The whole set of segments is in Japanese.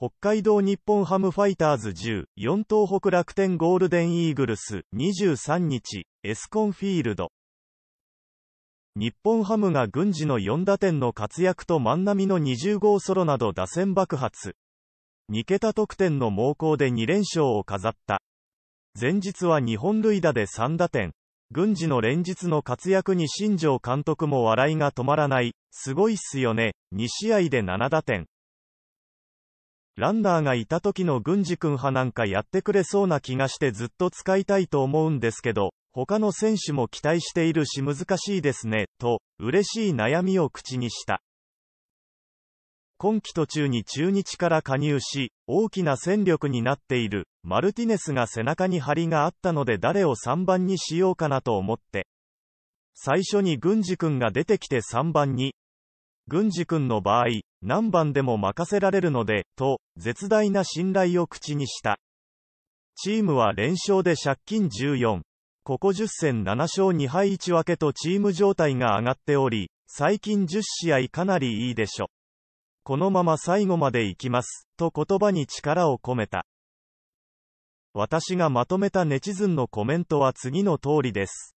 北海道日本ハムファイターズ10、4東北楽天ゴールデンイーグルス、23日、エスコンフィールド。日本ハムが軍事の4打点の活躍と万波の20号ソロなど打線爆発。2桁得点の猛攻で2連勝を飾った。前日は日本塁打で3打点。軍事の連日の活躍に新庄監督も笑いが止まらない。すごいっすよね。2試合で7打点。ランナーがいた時の軍司君派なんかやってくれそうな気がしてずっと使いたいと思うんですけど、他の選手も期待しているし難しいですね、と、嬉しい悩みを口にした。今季途中に中日から加入し、大きな戦力になっている、マルティネスが背中に張りがあったので誰を3番にしようかなと思って。最初に郡司君が出てきて3番に。郡司君の場合、何番でも任せられるので、と、絶大な信頼を口にした。チームは連勝で借金14。ここ10戦7勝2敗1分けとチーム状態が上がっており、最近10試合かなりいいでしょ。このまま最後まで行きます、と言葉に力を込めた。私がまとめたネチズンのコメントは次の通りです。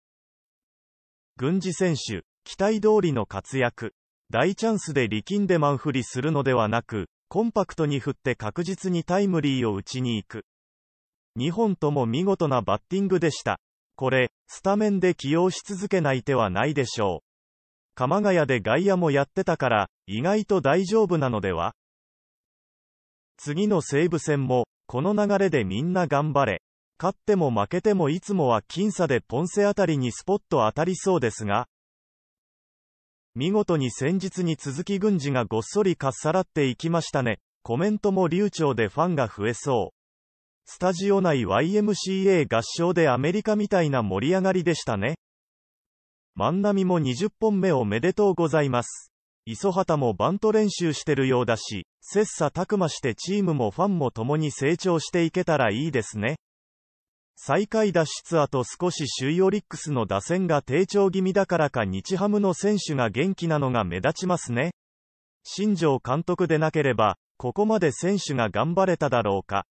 軍事選手、期待通りの活躍。大チャンスで力んで満振りするのではなく、コンパクトに振って確実にタイムリーを打ちに行く。2本とも見事なバッティングでした。これ、スタメンで起用し続けない手はないでしょう。鎌ヶ谷で外野もやってたから、意外と大丈夫なのでは次の西武戦も、この流れでみんな頑張れ。勝っても負けてもいつもは僅差でポンセあたりにスポット当たりそうですが、見事に先日に続き軍事がごっそりかっさらっていきましたね。コメントも流暢でファンが増えそう。スタジオ内 YMCA 合唱でアメリカみたいな盛り上がりでしたね。万波も20本目おめでとうございます。磯畑もバント練習してるようだし、切磋琢磨してチームもファンも共に成長していけたらいいですね。最下位脱出あと少し首位オリックスの打線が低調気味だからか日ハムの選手が元気なのが目立ちますね。新庄監督でなければ、ここまで選手が頑張れただろうか。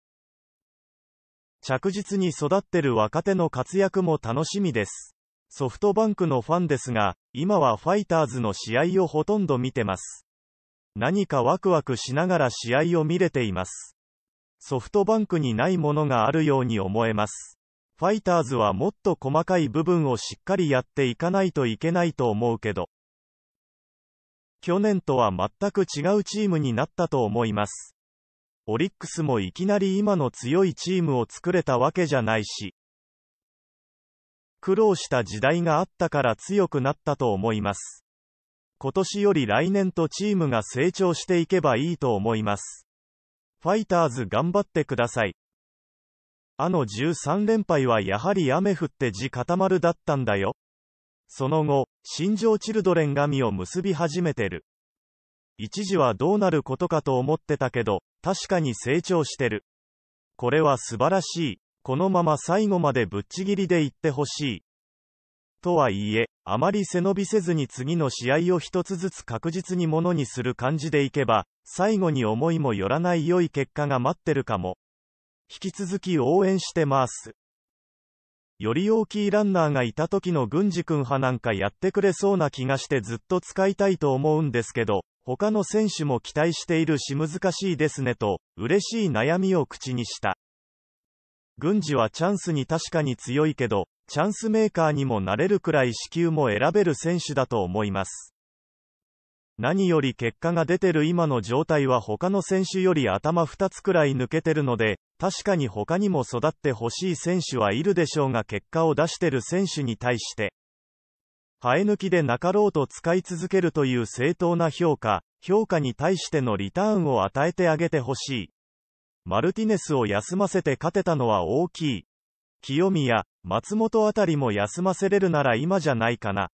着実に育ってる若手の活躍も楽しみです。ソフトバンクのファンですが、今はファイターズの試合をほとんど見てます。何かワクワクしながら試合を見れています。ソフトバンクにないものがあるように思えます。ファイターズはもっと細かい部分をしっかりやっていかないといけないと思うけど、去年とは全く違うチームになったと思います。オリックスもいきなり今の強いチームを作れたわけじゃないし、苦労した時代があったから強くなったと思います。今年より来年とチームが成長していけばいいと思います。ファイターズ頑張ってください。あの13連敗はやはり雨降って地固まるだったんだよ。その後、新庄チルドレンが実を結び始めてる。一時はどうなることかと思ってたけど、確かに成長してる。これは素晴らしい。このまま最後までぶっちぎりでいってほしい。とはいえ、あまり背伸びせずに次の試合を一つずつ確実にものにする感じでいけば、最後に思いもよらない良い結果が待ってるかも。引き続き応援してます。より大きいランナーがいた時の郡司君派なんかやってくれそうな気がしてずっと使いたいと思うんですけど、他の選手も期待しているし難しいですねと、嬉しい悩みを口にした。郡司はチャンスに確かに強いけど、チャンスメーカーにもなれるくらい支給も選べる選手だと思います。何より結果が出てる今の状態は他の選手より頭2つくらい抜けてるので、確かに他にも育ってほしい選手はいるでしょうが結果を出してる選手に対して、生え抜きでなかろうと使い続けるという正当な評価、評価に対してのリターンを与えてあげてほしい。マルティネスを休ませて勝てたのは大きい。清宮、松本あたりも休ませれるなら今じゃないかな。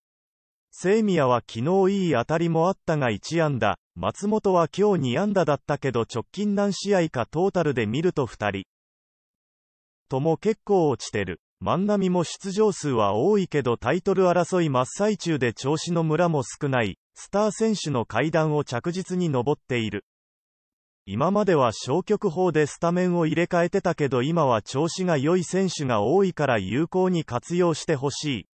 清宮は昨日いい当たりもあったが1安打、松本は今日2安打だったけど直近何試合かトータルで見ると2人。とも結構落ちてる。万波も出場数は多いけどタイトル争い真っ最中で調子の村も少ない、スター選手の階段を着実に登っている。今までは消極法でスタメンを入れ替えてたけど今は調子が良い選手が多いから有効に活用してほしい。